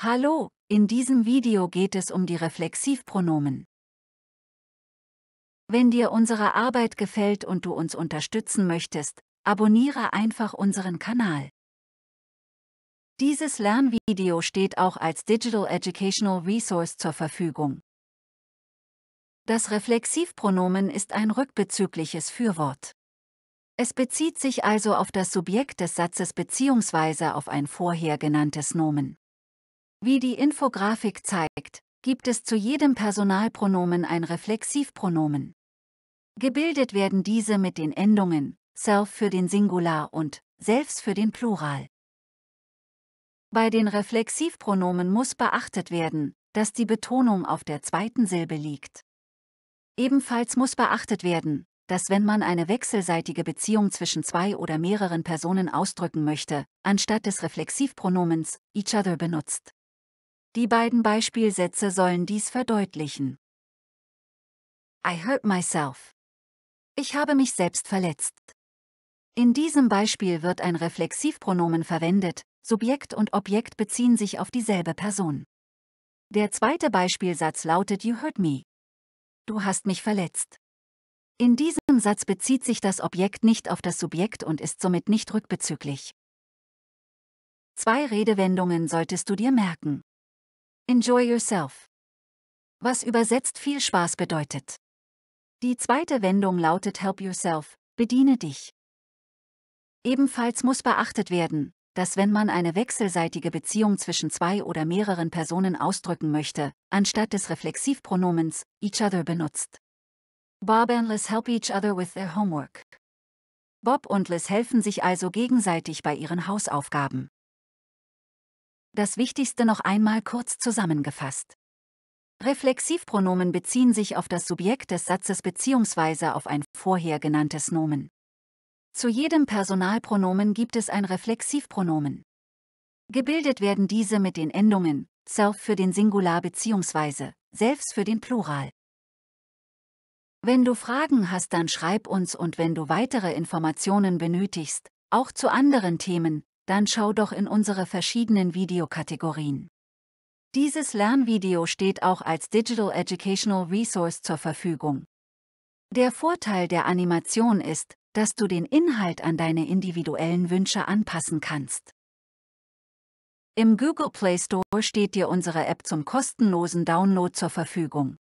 Hallo, in diesem Video geht es um die Reflexivpronomen. Wenn dir unsere Arbeit gefällt und du uns unterstützen möchtest, abonniere einfach unseren Kanal. Dieses Lernvideo steht auch als Digital Educational Resource zur Verfügung. Das Reflexivpronomen ist ein rückbezügliches Fürwort. Es bezieht sich also auf das Subjekt des Satzes bzw. auf ein vorher genanntes Nomen. Wie die Infografik zeigt, gibt es zu jedem Personalpronomen ein Reflexivpronomen. Gebildet werden diese mit den Endungen self für den Singular und selbst für den Plural. Bei den Reflexivpronomen muss beachtet werden, dass die Betonung auf der zweiten Silbe liegt. Ebenfalls muss beachtet werden, dass wenn man eine wechselseitige Beziehung zwischen zwei oder mehreren Personen ausdrücken möchte, anstatt des Reflexivpronomens each other benutzt. Die beiden Beispielsätze sollen dies verdeutlichen. I hurt myself. Ich habe mich selbst verletzt. In diesem Beispiel wird ein Reflexivpronomen verwendet, Subjekt und Objekt beziehen sich auf dieselbe Person. Der zweite Beispielsatz lautet You hurt me. Du hast mich verletzt. In diesem diesem Satz bezieht sich das Objekt nicht auf das Subjekt und ist somit nicht rückbezüglich. Zwei Redewendungen solltest du dir merken. Enjoy yourself. Was übersetzt viel Spaß bedeutet. Die zweite Wendung lautet Help yourself, bediene dich. Ebenfalls muss beachtet werden, dass wenn man eine wechselseitige Beziehung zwischen zwei oder mehreren Personen ausdrücken möchte, anstatt des Reflexivpronomens each other benutzt. Bob and Liz help each other with their homework. Bob und Liz helfen sich also gegenseitig bei ihren Hausaufgaben. Das Wichtigste noch einmal kurz zusammengefasst. Reflexivpronomen beziehen sich auf das Subjekt des Satzes bzw. auf ein vorher genanntes Nomen. Zu jedem Personalpronomen gibt es ein Reflexivpronomen. Gebildet werden diese mit den Endungen self für den Singular bzw. selbst für den Plural. Wenn du Fragen hast, dann schreib uns und wenn du weitere Informationen benötigst, auch zu anderen Themen, dann schau doch in unsere verschiedenen Videokategorien. Dieses Lernvideo steht auch als Digital Educational Resource zur Verfügung. Der Vorteil der Animation ist, dass du den Inhalt an deine individuellen Wünsche anpassen kannst. Im Google Play Store steht dir unsere App zum kostenlosen Download zur Verfügung.